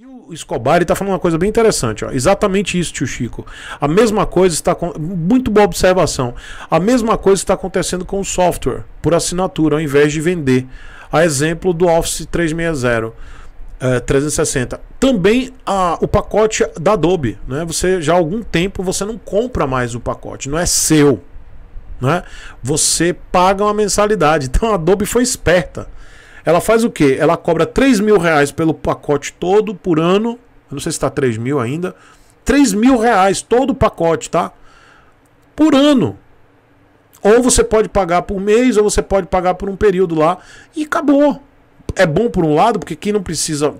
E o Escobar está falando uma coisa bem interessante, ó. exatamente isso, tio Chico. A mesma coisa está com... muito boa observação. A mesma coisa está acontecendo com o software por assinatura, ao invés de vender. A exemplo do Office 360. 360. Eh, Também o pacote da Adobe, né? Você já há algum tempo você não compra mais o pacote, não é seu, né? Você paga uma mensalidade. Então a Adobe foi esperta ela faz o quê? Ela cobra 3 mil reais pelo pacote todo por ano. Eu não sei se está 3 mil ainda. 3 mil reais todo o pacote, tá? Por ano. Ou você pode pagar por mês, ou você pode pagar por um período lá. E acabou. É bom por um lado, porque quem não precisa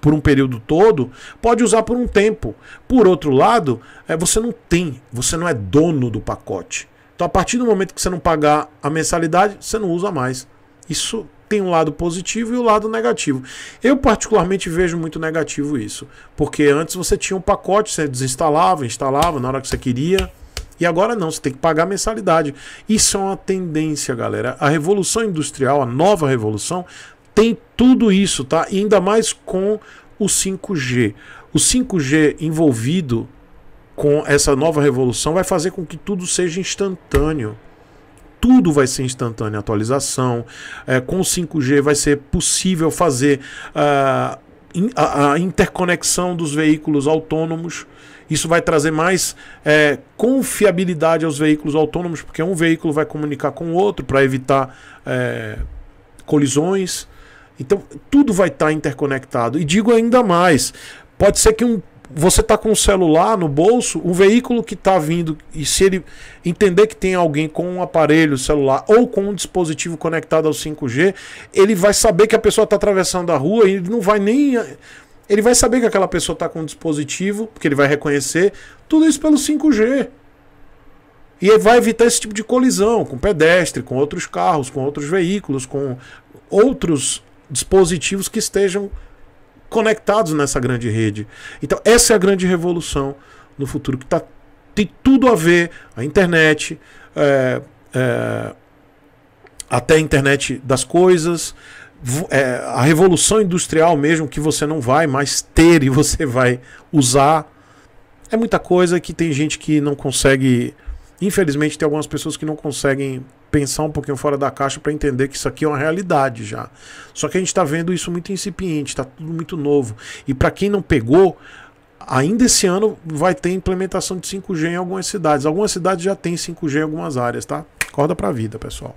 por um período todo, pode usar por um tempo. Por outro lado, é, você não tem, você não é dono do pacote. Então, a partir do momento que você não pagar a mensalidade, você não usa mais. Isso tem um lado positivo e o um lado negativo. Eu particularmente vejo muito negativo isso, porque antes você tinha um pacote, você desinstalava, instalava na hora que você queria. E agora não, você tem que pagar mensalidade. Isso é uma tendência, galera. A revolução industrial, a nova revolução, tem tudo isso, tá? E ainda mais com o 5G. O 5G envolvido com essa nova revolução vai fazer com que tudo seja instantâneo tudo vai ser instantânea atualização. É, com 5G vai ser possível fazer uh, in, a, a, interconexão dos veículos autônomos. Isso vai trazer mais é, confiabilidade aos veículos autônomos, porque um veículo vai comunicar com o outro para evitar é, colisões. Então, tudo vai estar tá interconectado. E digo ainda mais: pode ser que um você tá com o celular no bolso, o veículo que tá vindo, e se ele entender que tem alguém com um aparelho celular ou com um dispositivo conectado ao 5G, ele vai saber que a pessoa tá atravessando a rua e ele não vai nem. Ele vai saber que aquela pessoa tá com um dispositivo, porque ele vai reconhecer. Tudo isso pelo 5G. E vai evitar esse tipo de colisão com pedestre, com outros carros, com outros veículos, com outros dispositivos que estejam conectados nessa grande rede. Então, essa é a grande revolução no futuro, que tá, tem tudo a ver a internet, é, é, até a internet das coisas, é, a revolução industrial mesmo, que você não vai mais ter e você vai usar. É muita coisa que tem gente que não consegue Infelizmente, tem algumas pessoas que não conseguem pensar um pouquinho fora da caixa para entender que isso aqui é uma realidade já. Só que a gente está vendo isso muito incipiente, está tudo muito novo. E para quem não pegou, ainda esse ano vai ter implementação de 5G em algumas cidades. Algumas cidades já têm 5G em algumas áreas, tá? Acorda para a vida, pessoal.